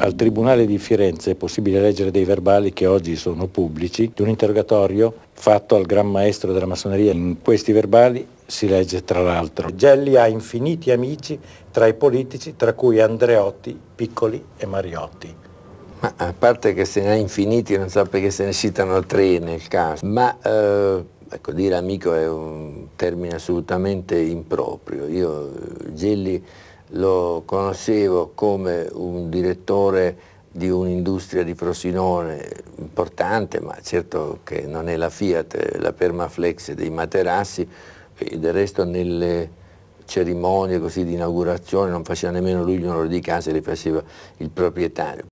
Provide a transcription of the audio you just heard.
Al Tribunale di Firenze è possibile leggere dei verbali che oggi sono pubblici di un interrogatorio fatto al Gran Maestro della Massoneria. In questi verbali si legge tra l'altro Gelli ha infiniti amici tra i politici, tra cui Andreotti, Piccoli e Mariotti. Ma a parte che se ne ha infiniti non so perché se ne citano tre nel caso, ma eh, ecco, dire amico è un termine assolutamente improprio. Io eh, Gelli lo conoscevo come un direttore di un'industria di Frosinone importante, ma certo che non è la Fiat, è la Permaflex dei materassi, e del resto nelle cerimonie così di inaugurazione non faceva nemmeno lui gli onori di casa, le faceva il proprietario.